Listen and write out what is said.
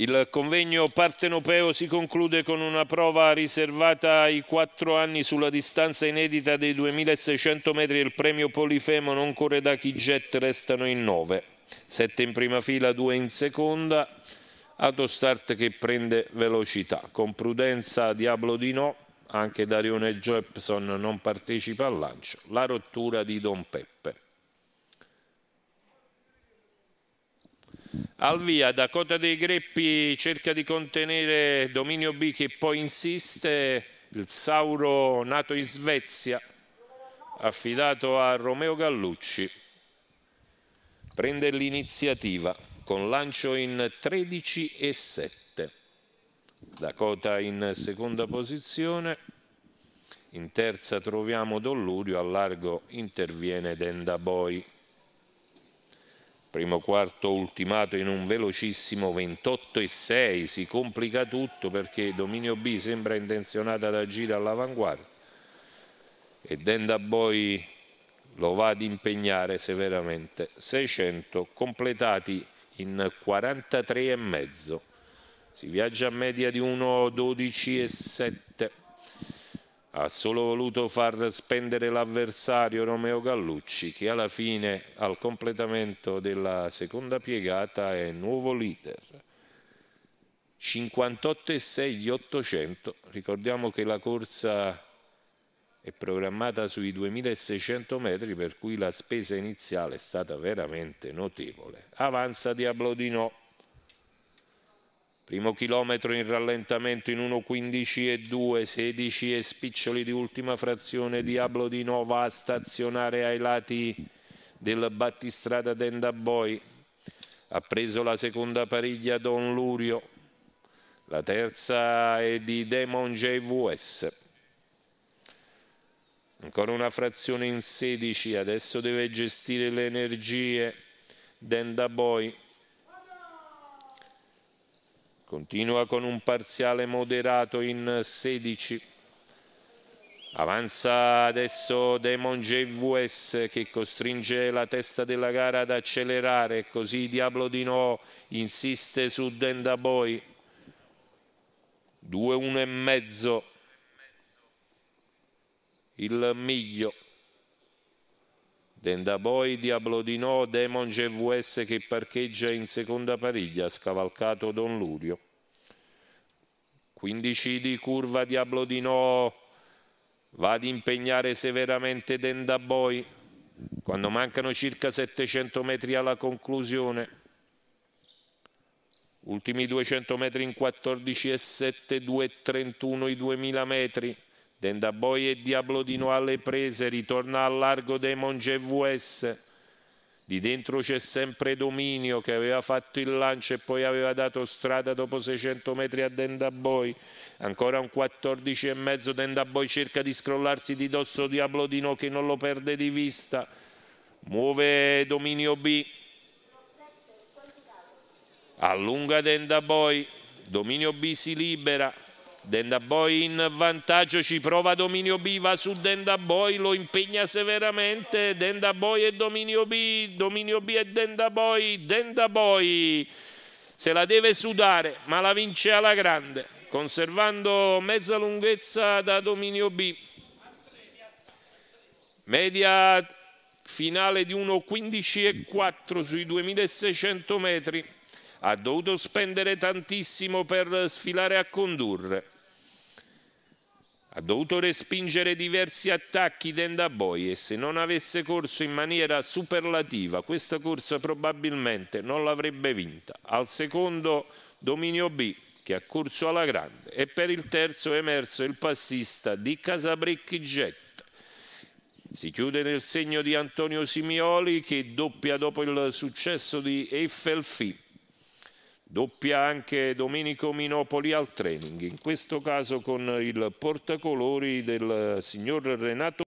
Il convegno partenopeo si conclude con una prova riservata ai quattro anni sulla distanza inedita dei 2600 metri e il premio Polifemo non corre da chi jet restano in nove. Sette in prima fila, due in seconda, autostart che prende velocità. Con prudenza Diablo di no, anche Darione Jepson non partecipa al lancio. La rottura di Don Peppe. al via da Cota dei Greppi cerca di contenere Dominio B che poi insiste il Sauro nato in Svezia affidato a Romeo Gallucci prende l'iniziativa con lancio in 13 e 7 Dakota in seconda posizione in terza troviamo Dollurio, al largo interviene Denda Boy primo quarto ultimato in un velocissimo 28 e 6 si complica tutto perché Dominio B sembra intenzionato ad agire all'avanguardia e Denda Boy lo va ad impegnare severamente 600 completati in 43 e mezzo si viaggia a media di 1,12 e 7 ha solo voluto far spendere l'avversario Romeo Gallucci che alla fine al completamento della seconda piegata è nuovo leader 58 e 6 gli 800 ricordiamo che la corsa è programmata sui 2600 metri per cui la spesa iniziale è stata veramente notevole avanza Diablo di No Primo chilometro in rallentamento in 1.15 e 2, 16 e spiccioli di ultima frazione, Diablo di Nova a stazionare ai lati del battistrada Dendaboi. Ha preso la seconda pariglia Don Lurio, la terza è di Demon JVS. Ancora una frazione in 16, adesso deve gestire le energie Denda Dendaboi. Continua con un parziale moderato in 16. Avanza adesso Demon JVS che costringe la testa della gara ad accelerare, così Diablo di No insiste su Denda Boy. 2-1 e mezzo il miglio. Denda di No, Demon GVS che parcheggia in seconda pariglia, scavalcato Don Lurio. 15 di curva Diablo di No, va ad impegnare severamente Denda Boy quando mancano circa 700 metri alla conclusione. Ultimi 200 metri in 14 e 7, 2,31 i 2000 metri. Denda boi e diablo di Diablodino alle prese, ritorna al largo dei Mongevues. Di dentro c'è sempre Dominio che aveva fatto il lancio e poi aveva dato strada dopo 600 metri a Dendaboi. Ancora un 14 e mezzo, Dendaboi cerca di scrollarsi di dosso Diablodino che non lo perde di vista. Muove Dominio B. Allunga Dendaboi, Dominio B si libera, Denda Boy in vantaggio, ci prova Dominio B, va su Denda Boy, lo impegna severamente, Denda Boy e Dominio B, Dominio B e Denda Boy, Denda Boy se la deve sudare ma la vince alla grande, conservando mezza lunghezza da Dominio B. Media finale di 1.15,4 sui 2.600 metri ha dovuto spendere tantissimo per sfilare a condurre. Ha dovuto respingere diversi attacchi d'Endaboi e se non avesse corso in maniera superlativa questa corsa probabilmente non l'avrebbe vinta. Al secondo Dominio B che ha corso alla grande e per il terzo è emerso il passista di Casabricchi Jet. Si chiude nel segno di Antonio Simioli che doppia dopo il successo di Eiffel Eiffelfi Doppia anche Domenico Minopoli al training, in questo caso con il portacolori del signor Renato